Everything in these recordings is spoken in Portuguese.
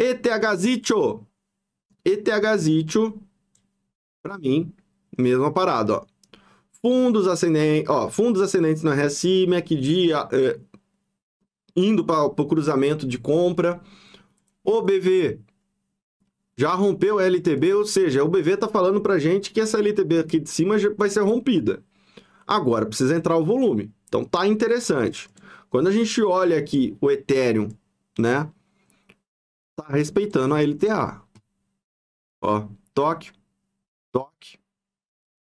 ETHZITCHO. ETHZITCHO, para mim, mesma parada, ó. Fundos ascendentes, ó, fundos ascendentes no RSI, MACD é, indo para o cruzamento de compra. O BV já rompeu a LTB, ou seja, o BV está falando para gente que essa LTB aqui de cima vai ser rompida. Agora precisa entrar o volume. Então tá interessante. Quando a gente olha aqui o Ethereum, né? está respeitando a LTA. Ó, toque, toque.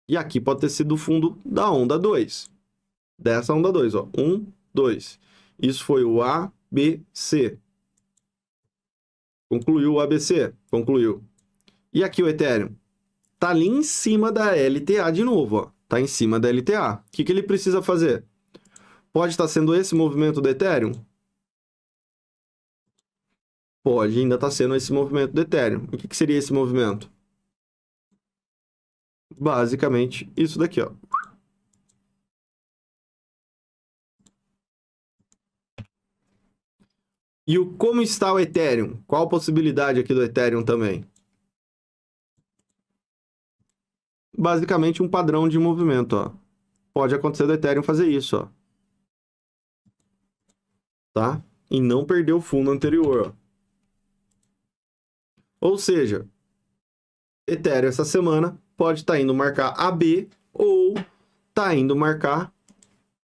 E aqui pode ter sido o fundo da onda 2. Dessa onda 2, ó. 1, 2. Isso foi o ABC. Concluiu o ABC? Concluiu. E aqui o Ethereum? Tá ali em cima da LTA de novo, ó. Tá em cima da LTA. O que, que ele precisa fazer? Pode estar tá sendo esse movimento do Ethereum? pode ainda estar tá sendo esse movimento do Ethereum. O que, que seria esse movimento? Basicamente, isso daqui, ó. E o como está o Ethereum? Qual a possibilidade aqui do Ethereum também? Basicamente um padrão de movimento, ó. Pode acontecer do Ethereum fazer isso, ó. Tá? E não perder o fundo anterior, ó. Ou seja, Ethereum essa semana pode estar tá indo marcar AB ou está indo marcar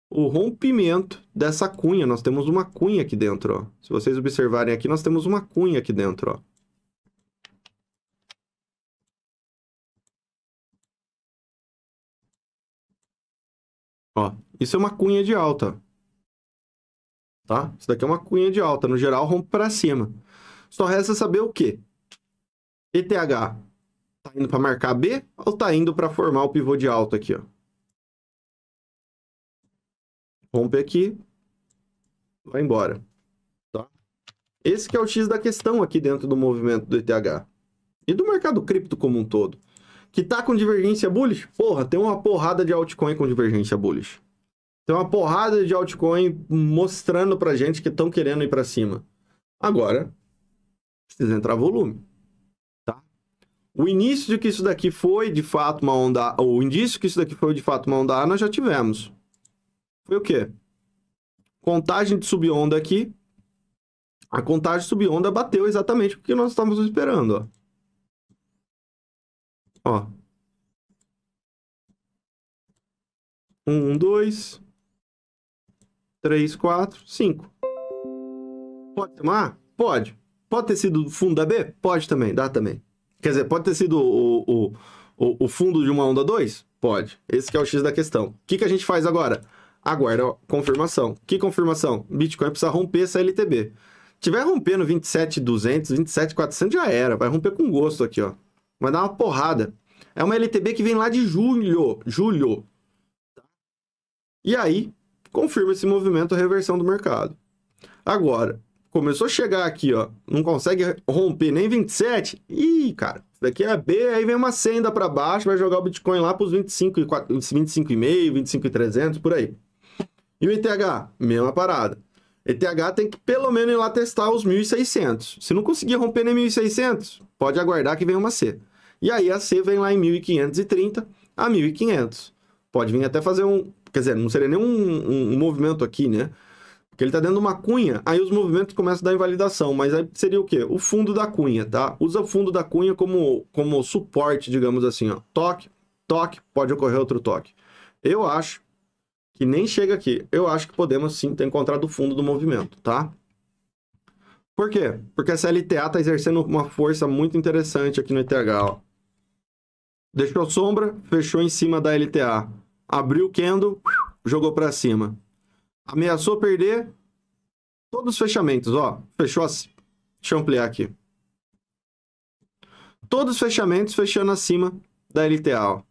o rompimento dessa cunha. Nós temos uma cunha aqui dentro. Ó. Se vocês observarem aqui, nós temos uma cunha aqui dentro. Ó. Ó, isso é uma cunha de alta. Tá? Isso daqui é uma cunha de alta. No geral, rompe para cima. Só resta saber o quê? ETH tá indo para marcar B ou tá indo para formar o pivô de alto aqui, ó? Rompe aqui, vai embora. Tá? Esse que é o X da questão aqui dentro do movimento do ETH. E do mercado cripto como um todo. Que tá com divergência bullish? Porra, tem uma porrada de altcoin com divergência bullish. Tem uma porrada de altcoin mostrando pra gente que estão querendo ir para cima. Agora, precisa entrar volume. O início de que isso daqui foi de fato uma onda, ou o indício que isso daqui foi de fato uma onda A, nós já tivemos. Foi o quê? Contagem de subonda aqui. A contagem de subonda bateu exatamente o que nós estávamos esperando, ó. Ó. Um, dois, três, quatro, cinco. Pode tomar? Pode. Pode ter sido do fundo da B? Pode também, dá também. Quer dizer, pode ter sido o, o, o, o fundo de uma onda 2? Pode. Esse é o X da questão. O que, que a gente faz agora? Aguarda a confirmação. Que confirmação? Bitcoin precisa romper essa LTB. Tiver rompendo 27,200, 27,400 já era. Vai romper com gosto aqui, ó. Vai dar uma porrada. É uma LTB que vem lá de julho. Julho. E aí, confirma esse movimento a reversão do mercado. Agora, começou a chegar aqui, ó, não consegue romper nem 27, ih, cara, isso daqui é B, aí vem uma senda para baixo, vai jogar o Bitcoin lá para os 25 e 25,5, 25,300, por aí. E o ETH, mesma parada. ETH tem que pelo menos ir lá testar os 1.600. Se não conseguir romper nem 1.600, pode aguardar que vem uma C. E aí a C vem lá em 1.530 a 1.500. Pode vir até fazer um, quer dizer, não seria nenhum um, um movimento aqui, né? Porque ele está dentro de uma cunha, aí os movimentos começam a dar invalidação. Mas aí seria o quê? O fundo da cunha, tá? Usa o fundo da cunha como, como suporte, digamos assim, ó. Toque, toque, pode ocorrer outro toque. Eu acho que nem chega aqui. Eu acho que podemos sim ter encontrado o fundo do movimento, tá? Por quê? Porque essa LTA está exercendo uma força muito interessante aqui no ETH, ó. Deixou sombra, fechou em cima da LTA. Abriu o candle, jogou para cima. Ameaçou perder todos os fechamentos, ó. Fechou assim. Deixa eu ampliar aqui. Todos os fechamentos fechando acima da LTA, ó.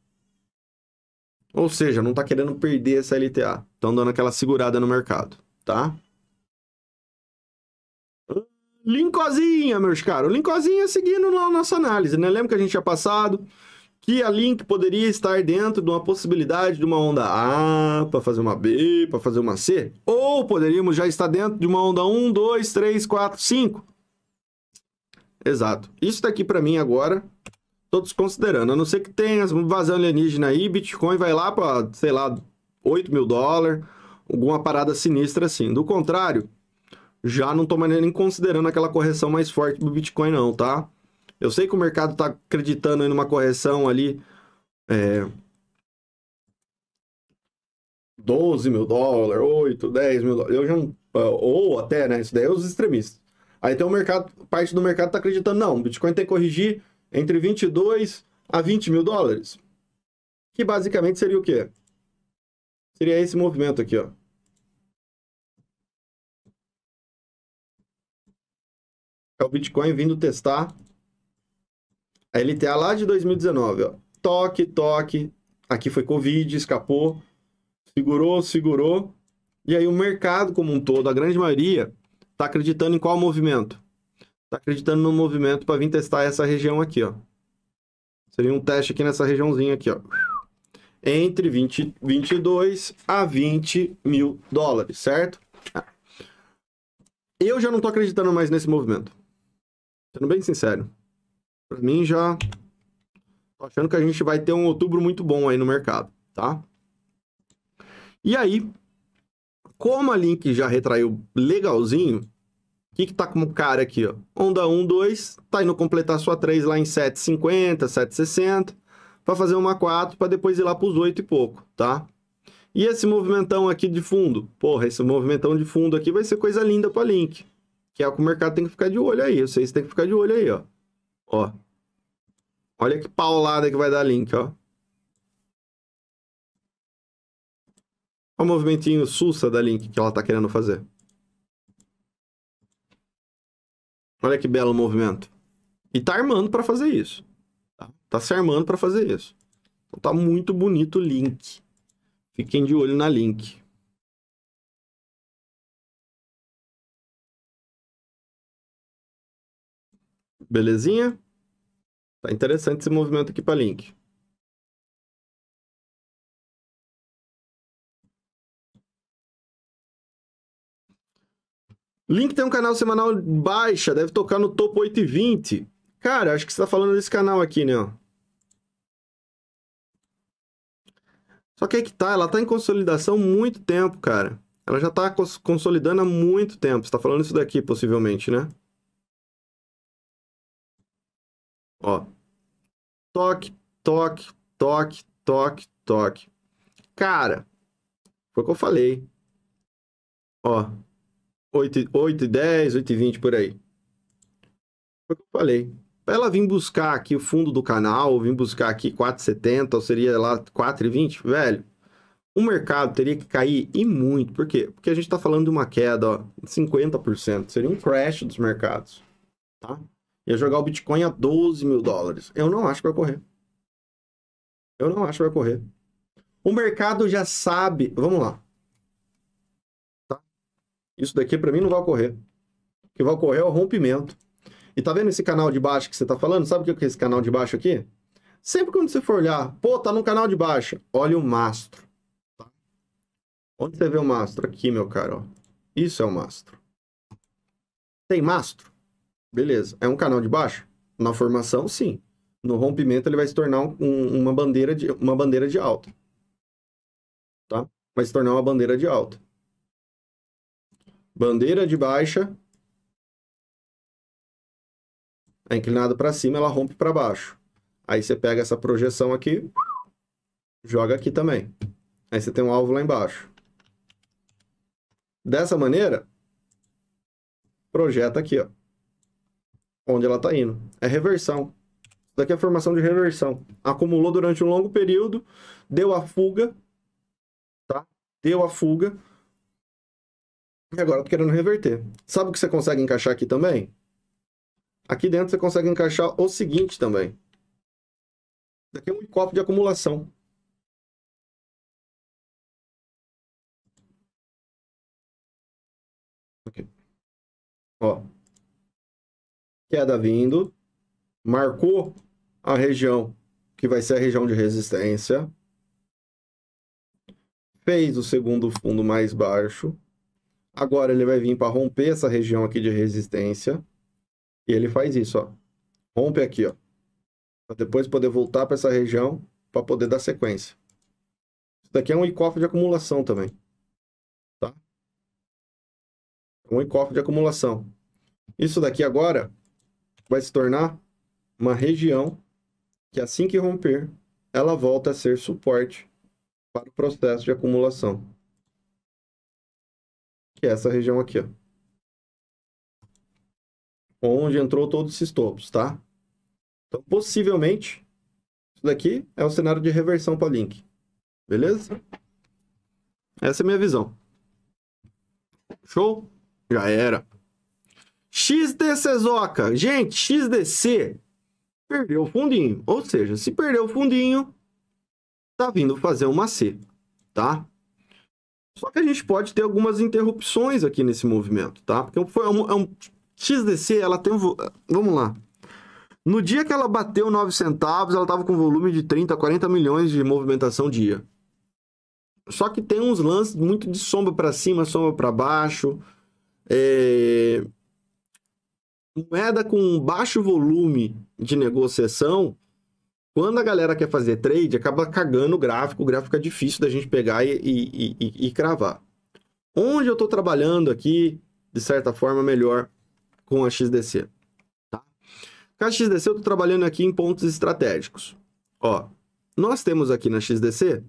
Ou seja, não está querendo perder essa LTA. Estão dando aquela segurada no mercado, tá? Lincozinha, meus caros. Lincozinha seguindo a nossa análise, né? Lembra que a gente tinha passado? que a Link poderia estar dentro de uma possibilidade de uma onda A para fazer uma B, para fazer uma C, ou poderíamos já estar dentro de uma onda 1, 2, 3, 4, 5. Exato. Isso daqui para mim agora, todos desconsiderando. A não ser que tenha vazão alienígena aí, Bitcoin vai lá para, sei lá, 8 mil dólares, alguma parada sinistra assim. Do contrário, já não estou mais nem considerando aquela correção mais forte do Bitcoin não, tá? Eu sei que o mercado está acreditando em uma correção ali. É, 12 mil dólares, 8, 10 mil dólares. Eu já, ou até, né? Isso daí é os extremistas. Aí tem o mercado, parte do mercado está acreditando, não, o Bitcoin tem que corrigir entre 22 a 20 mil dólares. Que basicamente seria o quê? Seria esse movimento aqui, ó. É o Bitcoin vindo testar a LTA lá de 2019, ó. Toque, toque. Aqui foi Covid, escapou. Segurou, segurou. E aí o mercado como um todo, a grande maioria, está acreditando em qual movimento? Está acreditando no movimento para vir testar essa região aqui, ó. Seria um teste aqui nessa regiãozinha aqui, ó. Entre 20, 22 a 20 mil dólares, certo? Eu já não estou acreditando mais nesse movimento. Sendo bem sincero. Para mim já tô achando que a gente vai ter um outubro muito bom aí no mercado, tá? E aí, como a Link já retraiu legalzinho, o que que tá com cara aqui, ó? Onda 1, 2, tá indo completar sua 3 lá em 7,50, 7,60, para fazer uma 4 para depois ir lá para os 8 e pouco, tá? E esse movimentão aqui de fundo? Porra, esse movimentão de fundo aqui vai ser coisa linda para Link. Que é o que o mercado tem que ficar de olho aí. Vocês têm que ficar de olho aí, ó. Ó. Olha que paulada que vai dar link, ó. Olha o movimentinho sussa da link que ela tá querendo fazer. Olha que belo movimento. E tá armando para fazer isso. Tá? tá se armando para fazer isso. Então tá muito bonito o link. Fiquem de olho na link. Belezinha? Tá interessante esse movimento aqui para link. Link tem um canal semanal baixa, deve tocar no topo 8 e 20. Cara, acho que você tá falando desse canal aqui, né? Só que aí que tá, ela tá em consolidação há muito tempo, cara. Ela já tá consolidando há muito tempo. Você tá falando isso daqui, possivelmente, né? Ó. Toque, toque, toque, toque, toque. Cara, foi o que eu falei. Ó. 8, 8 e 10, 8 e 20 por aí. Foi o que eu falei. Pra ela vir buscar aqui o fundo do canal, ou vir buscar aqui 4,70, ou seria lá 4,20, velho, o mercado teria que cair e muito. Por quê? Porque a gente tá falando de uma queda ó, de 50%. Seria um crash dos mercados. Tá? ia jogar o Bitcoin a 12 mil dólares. Eu não acho que vai correr. Eu não acho que vai correr. O mercado já sabe. Vamos lá. Tá? Isso daqui para mim não vai ocorrer. O que vai ocorrer é o rompimento. E tá vendo esse canal de baixo que você tá falando? Sabe o que é esse canal de baixo aqui? Sempre quando você for olhar, pô, tá no canal de baixo. Olha o mastro. Tá? Onde você vê o mastro? Aqui, meu caro. Isso é o mastro. Tem mastro? Beleza. É um canal de baixo? Na formação, sim. No rompimento, ele vai se tornar um, uma, bandeira de, uma bandeira de alta. Tá? Vai se tornar uma bandeira de alta. Bandeira de baixa. É inclinada para cima, ela rompe para baixo. Aí você pega essa projeção aqui, joga aqui também. Aí você tem um alvo lá embaixo. Dessa maneira, projeta aqui, ó onde ela está indo. É reversão. Isso daqui é a formação de reversão. Acumulou durante um longo período, deu a fuga, tá? Deu a fuga. E agora eu tô querendo reverter. Sabe o que você consegue encaixar aqui também? Aqui dentro você consegue encaixar o seguinte também. Isso daqui é um copo de acumulação. Aqui. Ó, queda vindo, marcou a região que vai ser a região de resistência, fez o segundo fundo mais baixo, agora ele vai vir para romper essa região aqui de resistência, e ele faz isso, ó. rompe aqui, ó, para depois poder voltar para essa região para poder dar sequência. Isso daqui é um ICOF de acumulação também. Tá? É um ICOF de acumulação. Isso daqui agora vai se tornar uma região que, assim que romper, ela volta a ser suporte para o processo de acumulação. Que é essa região aqui, ó. Onde entrou todos esses topos, tá? Então, possivelmente, isso daqui é o cenário de reversão para Link. Beleza? Essa é a minha visão. Show? Já era. XDC Zoca. Gente, XDC perdeu o fundinho. Ou seja, se perdeu o fundinho, tá vindo fazer uma C, tá? Só que a gente pode ter algumas interrupções aqui nesse movimento, tá? Porque foi um, é um XDC, ela tem um... Vamos lá. No dia que ela bateu 9 centavos, ela estava com volume de 30, 40 milhões de movimentação dia. Só que tem uns lances muito de sombra para cima, sombra para baixo. É moeda com baixo volume de negociação, quando a galera quer fazer trade, acaba cagando o gráfico, o gráfico é difícil da gente pegar e, e, e, e cravar. Onde eu estou trabalhando aqui, de certa forma, melhor com a XDC. Tá? Com a XDC, eu estou trabalhando aqui em pontos estratégicos. Ó, nós temos aqui na XDC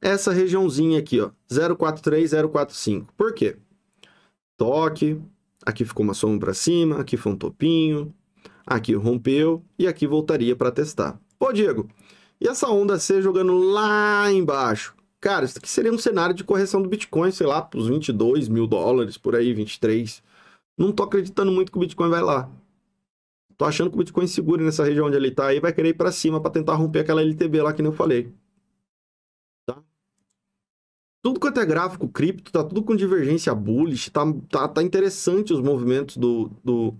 essa regiãozinha aqui, ó, 043, 045. Por quê? Toque, Aqui ficou uma sombra cima, aqui foi um topinho, aqui rompeu e aqui voltaria para testar. Pô, Diego, e essa onda C jogando lá embaixo? Cara, isso aqui seria um cenário de correção do Bitcoin, sei lá, para os 22 mil dólares, por aí, 23. Não tô acreditando muito que o Bitcoin vai lá. Tô achando que o Bitcoin segura nessa região onde ele tá aí, vai querer ir para cima para tentar romper aquela LTB lá que nem eu falei tudo quanto é gráfico cripto, tá tudo com divergência bullish, tá, tá, tá interessante os movimentos do, do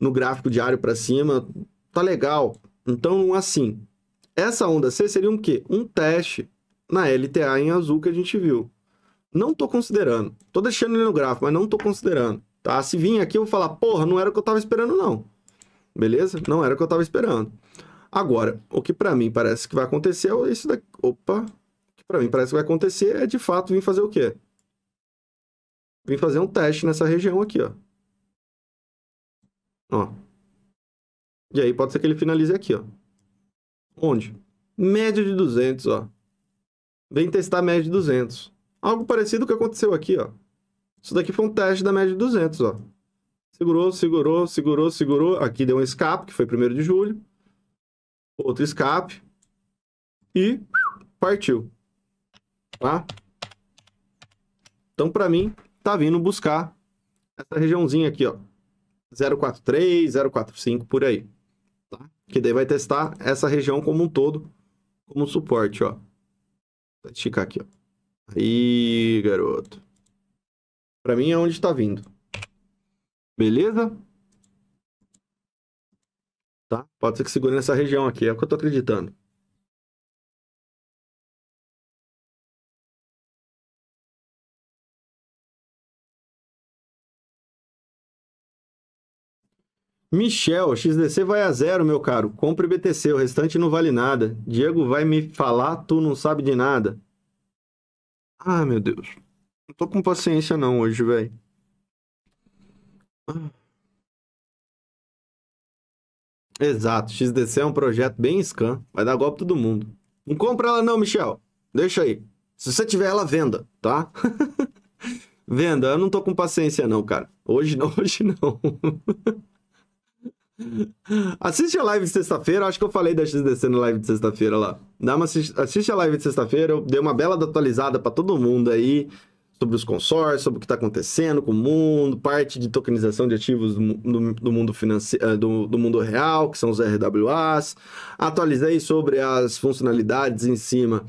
no gráfico diário para cima, tá legal. Então, assim, essa onda C seria um quê? Um teste na LTA em azul que a gente viu. Não tô considerando. Tô deixando ele no gráfico, mas não tô considerando, tá? Se vir aqui, eu vou falar, porra, não era o que eu tava esperando, não. Beleza? Não era o que eu tava esperando. Agora, o que para mim parece que vai acontecer é isso daqui. Opa, para mim parece que vai acontecer é de fato vir fazer o quê? Vim fazer um teste nessa região aqui, ó. Ó. E aí pode ser que ele finalize aqui, ó. Onde? Média de 200, ó. Vem testar a média de 200. Algo parecido com o que aconteceu aqui, ó. Isso daqui foi um teste da média de 200, ó. Segurou, segurou, segurou, segurou. Aqui deu um escape, que foi 1 de julho. Outro escape. E partiu. Tá? Então, para mim, tá vindo buscar essa regiãozinha aqui, ó. 043, 045, por aí. Tá? Que daí vai testar essa região como um todo, como suporte, ó. Vou esticar aqui, ó. Aí, garoto. Para mim é onde tá vindo. Beleza? Tá? Pode ser que segure nessa região aqui, é o que eu tô acreditando. Michel, XDC vai a zero, meu caro. Compre BTC, o restante não vale nada. Diego vai me falar, tu não sabe de nada. Ah, meu Deus. Não tô com paciência não hoje, velho. Exato, XDC é um projeto bem scam. vai dar golpe todo mundo. Não compra ela não, Michel. Deixa aí. Se você tiver ela, venda, tá? venda, eu não tô com paciência não, cara. Hoje não, hoje não. Assiste a live de sexta-feira, acho que eu falei da XDC na live de sexta-feira lá. Dá uma assist... Assiste a live de sexta-feira, eu dei uma bela atualizada para todo mundo aí sobre os consórcios, sobre o que está acontecendo com o mundo, parte de tokenização de ativos do, do, do mundo financeiro, eh, do, do, mundo real, que são os RWAs. Atualizei sobre as funcionalidades em cima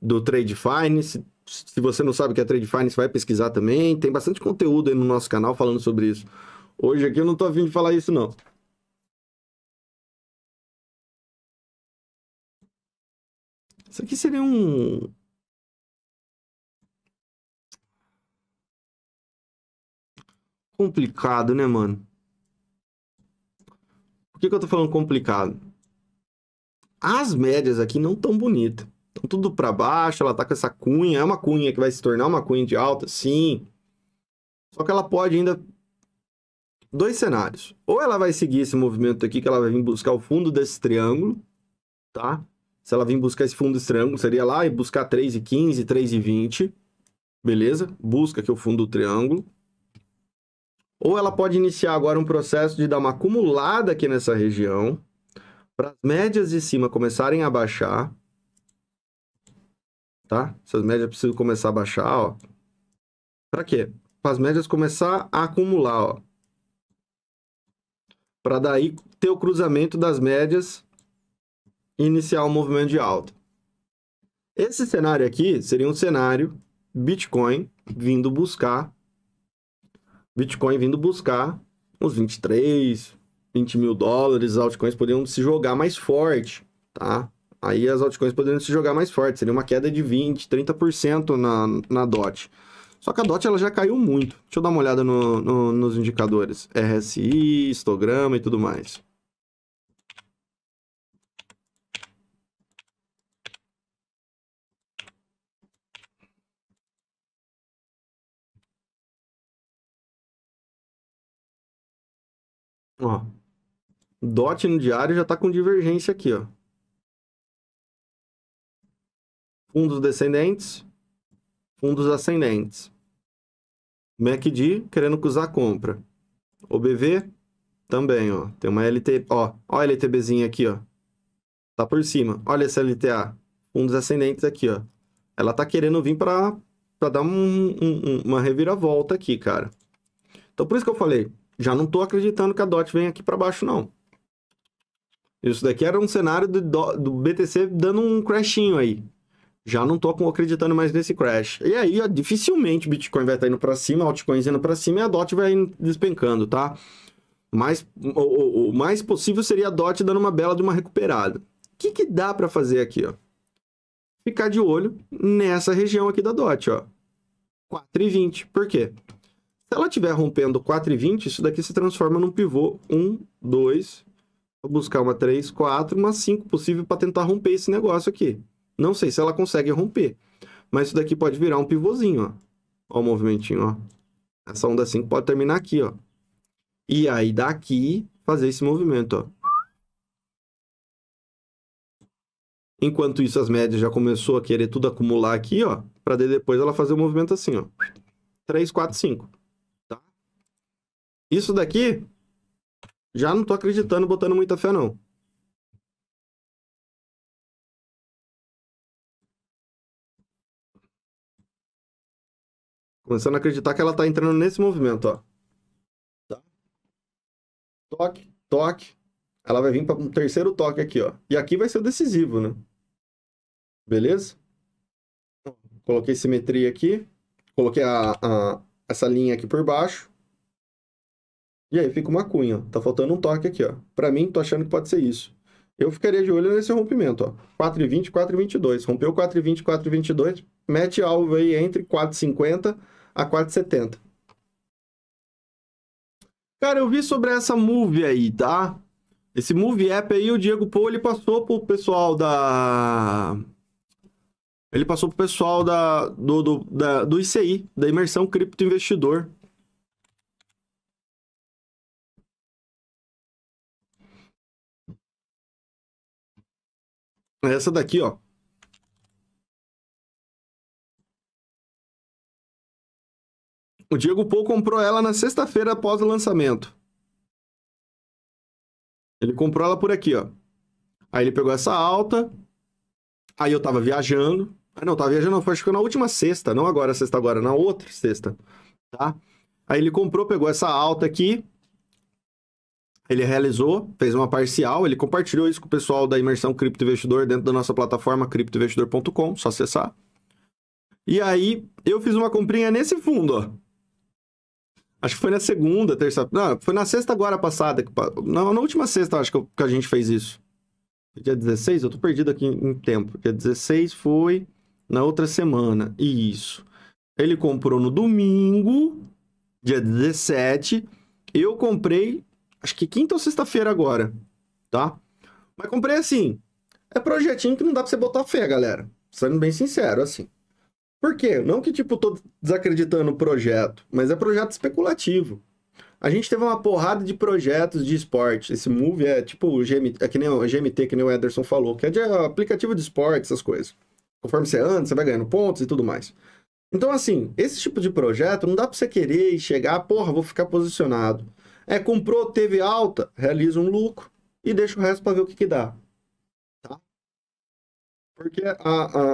do Trade Finance. Se você não sabe o que é Trade Finance, vai pesquisar também. Tem bastante conteúdo aí no nosso canal falando sobre isso. Hoje aqui eu não estou afim de falar isso, não. Isso aqui seria um. Complicado, né, mano? Por que, que eu tô falando complicado? As médias aqui não tão bonitas. Estão tudo para baixo, ela tá com essa cunha. É uma cunha que vai se tornar uma cunha de alta, sim. Só que ela pode ainda dois cenários. Ou ela vai seguir esse movimento aqui, que ela vai vir buscar o fundo desse triângulo, tá? Se ela vir buscar esse fundo estranho, seria lá e buscar 3,15, e e Beleza? Busca aqui o fundo do triângulo. Ou ela pode iniciar agora um processo de dar uma acumulada aqui nessa região, para as médias de cima começarem a baixar. Tá? Essas médias precisam começar a baixar, ó. Para quê? Para as médias começar a acumular, ó. Para daí ter o cruzamento das médias iniciar um movimento de alta. Esse cenário aqui seria um cenário Bitcoin vindo buscar Bitcoin vindo buscar uns 23, 20 mil dólares, as altcoins poderiam se jogar mais forte, tá? Aí as altcoins poderiam se jogar mais forte, seria uma queda de 20, 30% na, na DOT. Só que a DOT ela já caiu muito. Deixa eu dar uma olhada no, no, nos indicadores. RSI, histograma e tudo mais. Ó, DOT no diário já está com divergência aqui, ó. Fundos descendentes, fundos ascendentes. MACD querendo cruzar compra. OBV também, ó. Tem uma LT, ó, ó a LTBzinha aqui, ó. Tá por cima. Olha essa LTA, fundos ascendentes aqui, ó. Ela tá querendo vir para para dar um, um, uma reviravolta aqui, cara. Então, por isso que eu falei, já não estou acreditando que a DOT vem aqui para baixo, não. Isso daqui era um cenário do, do BTC dando um crashinho aí. Já não estou acreditando mais nesse crash. E aí, ó, dificilmente o Bitcoin vai estar tá indo para cima, altcoins indo para cima e a DOT vai despencando, tá? Mais, o, o, mais possível seria a DOT dando uma bela de uma recuperada. O que, que dá para fazer aqui, ó? Ficar de olho nessa região aqui da DOT, ó. 4,20. Por quê? Se ela estiver rompendo 4,20, isso daqui se transforma num pivô 1, 2, vou buscar uma 3, 4, uma 5 possível para tentar romper esse negócio aqui. Não sei se ela consegue romper, mas isso daqui pode virar um pivôzinho, ó. Ó o movimentinho, ó. Essa onda 5 pode terminar aqui, ó. E aí daqui fazer esse movimento, ó. Enquanto isso, as médias já começaram a querer tudo acumular aqui, ó, para depois ela fazer o um movimento assim, ó. 3, 4, 5. Isso daqui, já não tô acreditando, botando muita fé, não. Começando a acreditar que ela tá entrando nesse movimento, ó. Tá? Toque, toque. Ela vai vir para um terceiro toque aqui, ó. E aqui vai ser o decisivo, né? Beleza? Coloquei simetria aqui. Coloquei a, a, essa linha aqui por baixo. E aí fica uma cunha. Tá faltando um toque aqui, ó. Para mim, tô achando que pode ser isso. Eu ficaria de olho nesse rompimento, ó. 4,20, 4,22. Rompeu 4,20, 4,22. Mete alvo aí entre 4,50 a 4,70. Cara, eu vi sobre essa move aí, tá? Esse move app aí, o Diego Pou, ele passou pro pessoal da... Ele passou pro pessoal da, do, do, da, do ICI, da Imersão Cripto Investidor, Essa daqui, ó. O Diego Pou comprou ela na sexta-feira após o lançamento. Ele comprou ela por aqui, ó. Aí ele pegou essa alta. Aí eu tava viajando. Ah, não, tava viajando, foi acho que na última sexta, não agora, sexta agora, na outra sexta, tá? Aí ele comprou, pegou essa alta aqui, ele realizou, fez uma parcial, ele compartilhou isso com o pessoal da Imersão Cripto Investidor dentro da nossa plataforma criptoinvestidor.com, só acessar. E aí, eu fiz uma comprinha nesse fundo, ó. Acho que foi na segunda, terça... Não, foi na sexta agora passada. Não, na última sexta, acho que a gente fez isso. Dia 16? Eu tô perdido aqui em tempo. Dia 16 foi na outra semana. Isso. Ele comprou no domingo, dia 17. Eu comprei acho que quinta ou sexta-feira agora, tá? Mas comprei assim. É projetinho que não dá pra você botar fé, galera. Sendo bem sincero, assim. Por quê? Não que, tipo, tô desacreditando o projeto, mas é projeto especulativo. A gente teve uma porrada de projetos de esporte. Esse Move é tipo o GMT, é que nem o GMT, que nem o Ederson falou, que é de aplicativo de esporte, essas coisas. Conforme você anda, você vai ganhando pontos e tudo mais. Então, assim, esse tipo de projeto não dá pra você querer e chegar, porra, vou ficar posicionado. É, comprou, teve alta, realiza um lucro e deixa o resto para ver o que, que dá. Tá? Porque a,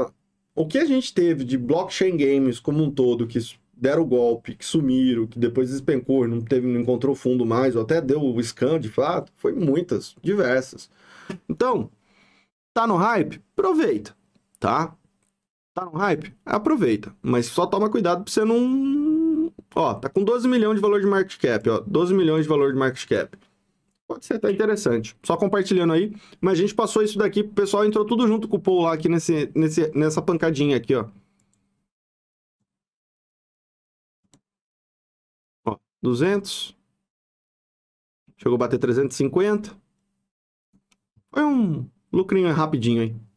a, o que a gente teve de blockchain games como um todo, que deram o golpe, que sumiram, que depois despencou, não, teve, não encontrou fundo mais, ou até deu o scan de fato, foi muitas, diversas. Então, tá no hype? Aproveita, tá? Tá no hype? Aproveita. Mas só toma cuidado para você não Ó, tá com 12 milhões de valor de market cap, ó. 12 milhões de valor de market cap. Pode ser, tá interessante. Só compartilhando aí. Mas a gente passou isso daqui, o pessoal entrou tudo junto com o Paul lá aqui nesse, nesse, nessa pancadinha aqui, ó. Ó, 200. Chegou a bater 350. Foi um lucrinho rapidinho aí.